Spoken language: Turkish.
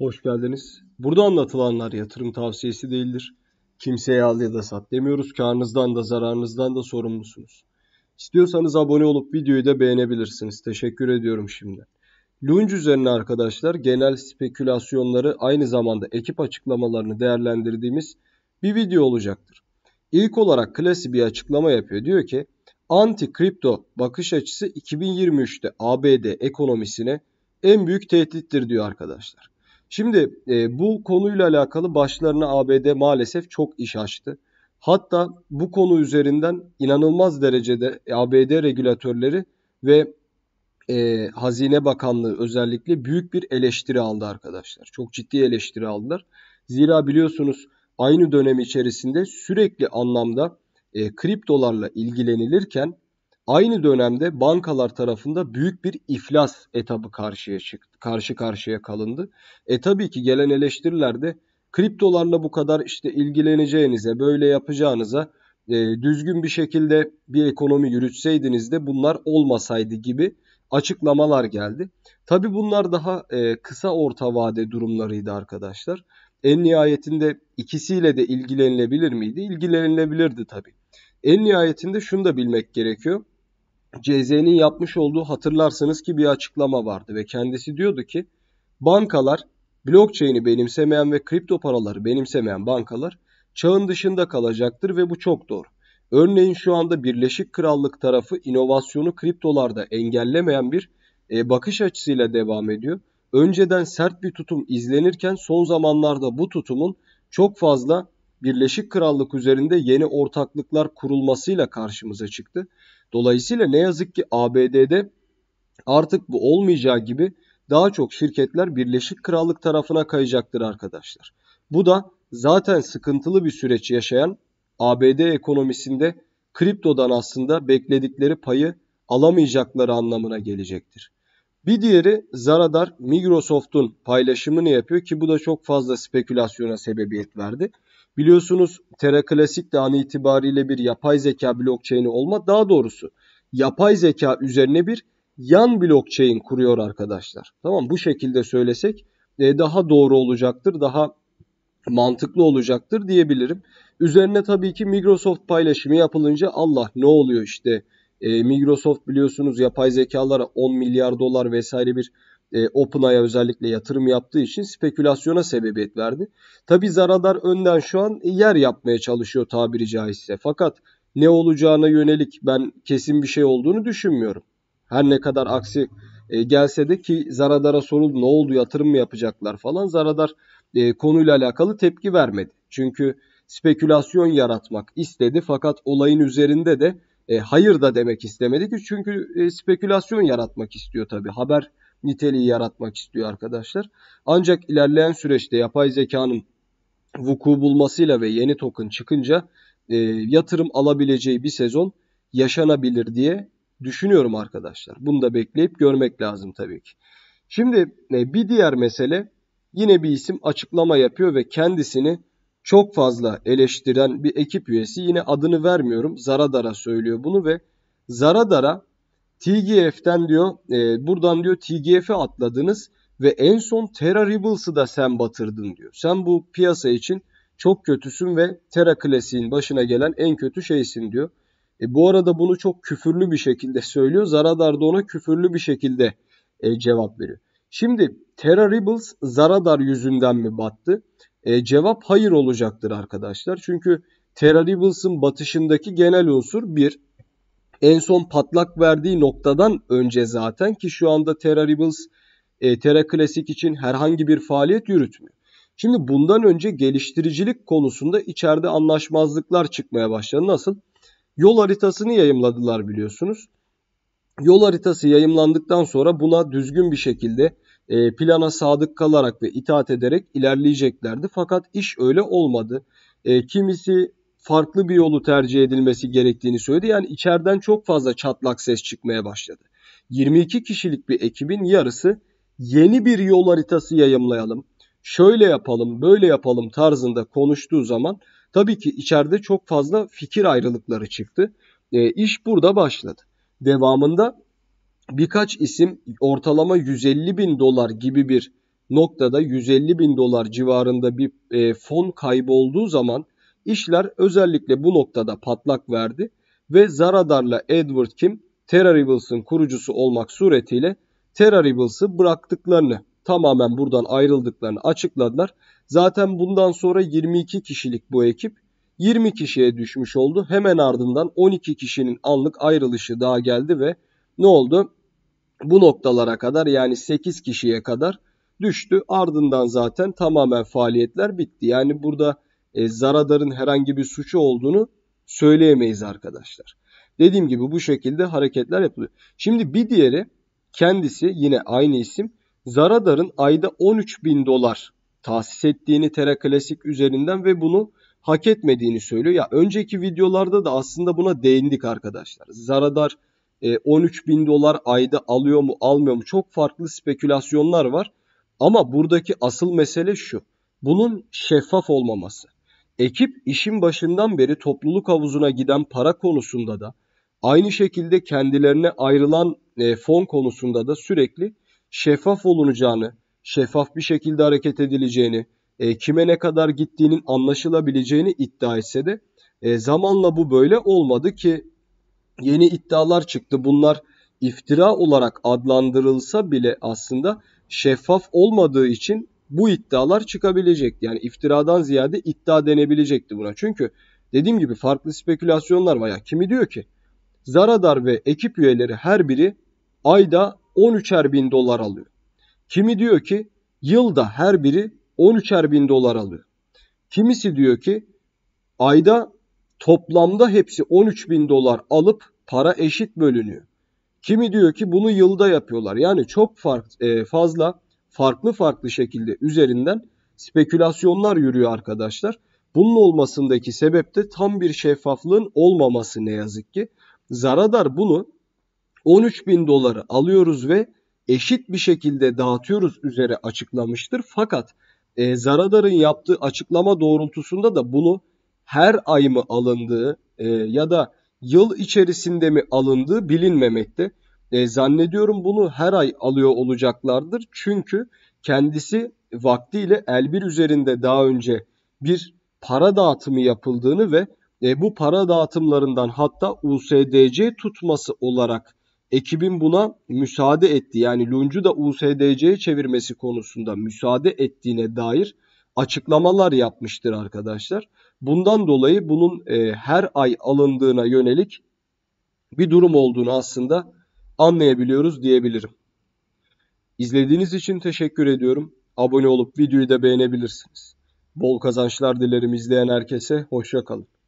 Hoş geldiniz. Burada anlatılanlar yatırım tavsiyesi değildir. Kimseye al ya da sat demiyoruz. Karnınızdan da zararınızdan da sorumlusunuz. İstiyorsanız abone olup videoyu da beğenebilirsiniz. Teşekkür ediyorum şimdi. Lunge üzerine arkadaşlar genel spekülasyonları aynı zamanda ekip açıklamalarını değerlendirdiğimiz bir video olacaktır. İlk olarak Klasi bir açıklama yapıyor. Diyor ki anti kripto bakış açısı 2023'te ABD ekonomisine en büyük tehdittir diyor arkadaşlar. Şimdi e, bu konuyla alakalı başlarına ABD maalesef çok iş açtı. Hatta bu konu üzerinden inanılmaz derecede ABD regülatörleri ve e, Hazine Bakanlığı özellikle büyük bir eleştiri aldı arkadaşlar. Çok ciddi eleştiri aldılar. Zira biliyorsunuz aynı dönem içerisinde sürekli anlamda e, kriptolarla ilgilenilirken Aynı dönemde bankalar tarafında büyük bir iflas etabı karşıya çıktı, karşı karşıya kalındı. E tabii ki gelen eleştiriler de kriptolarla bu kadar işte ilgileneceğinize, böyle yapacağınıza e, düzgün bir şekilde bir ekonomi yürütseydiniz de bunlar olmasaydı gibi açıklamalar geldi. Tabi bunlar daha e, kısa orta vade durumlarıydı arkadaşlar. En nihayetinde ikisiyle de ilgilenilebilir miydi? İlgilenilebilirdi tabi. En nihayetinde şunu da bilmek gerekiyor. CZ'nin yapmış olduğu hatırlarsanız ki bir açıklama vardı ve kendisi diyordu ki bankalar blockchain'i benimsemeyen ve kripto paraları benimsemeyen bankalar çağın dışında kalacaktır ve bu çok doğru. Örneğin şu anda Birleşik Krallık tarafı inovasyonu kriptolarda engellemeyen bir e, bakış açısıyla devam ediyor. Önceden sert bir tutum izlenirken son zamanlarda bu tutumun çok fazla Birleşik Krallık üzerinde yeni ortaklıklar kurulmasıyla karşımıza çıktı. Dolayısıyla ne yazık ki ABD'de artık bu olmayacağı gibi daha çok şirketler Birleşik Krallık tarafına kayacaktır arkadaşlar. Bu da zaten sıkıntılı bir süreç yaşayan ABD ekonomisinde kriptodan aslında bekledikleri payı alamayacakları anlamına gelecektir. Bir diğeri Zaradar Microsoft'un paylaşımını yapıyor ki bu da çok fazla spekülasyona sebebiyet verdi. Biliyorsunuz Terra Classic de an itibariyle bir yapay zeka blockchain'i olma daha doğrusu yapay zeka üzerine bir yan blockchain kuruyor arkadaşlar. Tamam bu şekilde söylesek e, daha doğru olacaktır, daha mantıklı olacaktır diyebilirim. Üzerine tabii ki Microsoft paylaşımı yapılınca Allah ne oluyor işte e, Microsoft biliyorsunuz yapay zekalara 10 milyar dolar vesaire bir e, OpenAI'ya özellikle yatırım yaptığı için spekülasyona sebebiyet verdi. Tabi zaradar önden şu an yer yapmaya çalışıyor tabiri caizse. Fakat ne olacağına yönelik ben kesin bir şey olduğunu düşünmüyorum. Her ne kadar aksi e, gelse de ki Zaradar'a soruldu ne oldu yatırım mı yapacaklar falan. Zaradar e, konuyla alakalı tepki vermedi. Çünkü spekülasyon yaratmak istedi fakat olayın üzerinde de e, hayır da demek istemedi ki çünkü e, spekülasyon yaratmak istiyor tabi Haber niteliği yaratmak istiyor arkadaşlar. Ancak ilerleyen süreçte yapay zekanın vuku bulmasıyla ve yeni token çıkınca e, yatırım alabileceği bir sezon yaşanabilir diye düşünüyorum arkadaşlar. Bunu da bekleyip görmek lazım tabii ki. Şimdi e, bir diğer mesele yine bir isim açıklama yapıyor ve kendisini çok fazla eleştiren bir ekip üyesi yine adını vermiyorum Zaradara söylüyor bunu ve Zaradara TGF'den diyor e, buradan diyor TGF'e atladınız ve en son Terra Rebels'ı da sen batırdın diyor. Sen bu piyasa için çok kötüsün ve Terra Classic'in başına gelen en kötü şeysin diyor. E, bu arada bunu çok küfürlü bir şekilde söylüyor. Zaradar da ona küfürlü bir şekilde e, cevap veriyor. Şimdi Terra Rebels Zaradar yüzünden mi battı? E, cevap hayır olacaktır arkadaşlar. Çünkü Terra Rebels'ın batışındaki genel unsur bir. En son patlak verdiği noktadan önce zaten ki şu anda Terra Rebels e, Terra Classic için herhangi bir faaliyet yürütmüyor. Şimdi bundan önce geliştiricilik konusunda içeride anlaşmazlıklar çıkmaya başladı. Nasıl? Yol haritasını yayımladılar biliyorsunuz. Yol haritası yayımlandıktan sonra buna düzgün bir şekilde e, plana sadık kalarak ve itaat ederek ilerleyeceklerdi. Fakat iş öyle olmadı. E, kimisi farklı bir yolu tercih edilmesi gerektiğini söyledi. Yani içeriden çok fazla çatlak ses çıkmaya başladı. 22 kişilik bir ekibin yarısı yeni bir yol haritası yayımlayalım, şöyle yapalım, böyle yapalım tarzında konuştuğu zaman tabii ki içeride çok fazla fikir ayrılıkları çıktı. E, iş burada başladı. Devamında birkaç isim ortalama 150 bin dolar gibi bir noktada 150 bin dolar civarında bir e, fon kaybı olduğu zaman işler özellikle bu noktada patlak verdi ve Zaradar'la Edward Kim Terra kurucusu olmak suretiyle Terra bıraktıklarını tamamen buradan ayrıldıklarını açıkladılar. Zaten bundan sonra 22 kişilik bu ekip 20 kişiye düşmüş oldu. Hemen ardından 12 kişinin anlık ayrılışı daha geldi ve ne oldu? bu noktalara kadar yani 8 kişiye kadar düştü. Ardından zaten tamamen faaliyetler bitti. Yani burada e, Zaradar'ın herhangi bir suçu olduğunu söyleyemeyiz arkadaşlar. Dediğim gibi bu şekilde hareketler yapılıyor. Şimdi bir diğeri kendisi yine aynı isim Zaradar'ın ayda 13 bin dolar tahsis ettiğini Terra Klasik üzerinden ve bunu hak etmediğini söylüyor. Ya önceki videolarda da aslında buna değindik arkadaşlar. Zaradar e, 13 bin dolar ayda alıyor mu almıyor mu çok farklı spekülasyonlar var. Ama buradaki asıl mesele şu. Bunun şeffaf olmaması. Ekip işin başından beri topluluk havuzuna giden para konusunda da aynı şekilde kendilerine ayrılan e, fon konusunda da sürekli şeffaf olunacağını, şeffaf bir şekilde hareket edileceğini, e, kime ne kadar gittiğinin anlaşılabileceğini iddia etse de e, zamanla bu böyle olmadı ki yeni iddialar çıktı. Bunlar iftira olarak adlandırılsa bile aslında şeffaf olmadığı için bu iddialar çıkabilecek. Yani iftiradan ziyade iddia denebilecekti buna. Çünkü dediğim gibi farklı spekülasyonlar var. Yani kimi diyor ki Zaradar ve ekip üyeleri her biri ayda 13'er bin dolar alıyor. Kimi diyor ki yılda her biri 13'er bin dolar alıyor. Kimisi diyor ki ayda Toplamda hepsi 13 bin dolar alıp para eşit bölünüyor. Kimi diyor ki bunu yılda yapıyorlar. Yani çok fark, e, fazla farklı farklı şekilde üzerinden spekülasyonlar yürüyor arkadaşlar. Bunun olmasındaki sebep de tam bir şeffaflığın olmaması ne yazık ki. Zaradar bunu 13 bin doları alıyoruz ve eşit bir şekilde dağıtıyoruz üzere açıklamıştır. Fakat e, Zaradar'ın yaptığı açıklama doğrultusunda da bunu her ay mı alındığı e, ya da yıl içerisinde mi alındığı bilinmemekte. E, zannediyorum bunu her ay alıyor olacaklardır. Çünkü kendisi vaktiyle Elbir üzerinde daha önce bir para dağıtımı yapıldığını ve e, bu para dağıtımlarından hatta USDC tutması olarak ekibin buna müsaade etti. Yani Luncu da USDC'ye çevirmesi konusunda müsaade ettiğine dair açıklamalar yapmıştır arkadaşlar. Bundan dolayı bunun e, her ay alındığına yönelik bir durum olduğunu aslında anlayabiliyoruz diyebilirim. İzlediğiniz için teşekkür ediyorum. Abone olup videoyu da beğenebilirsiniz. Bol kazançlar dilerim izleyen herkese. Hoşçakalın.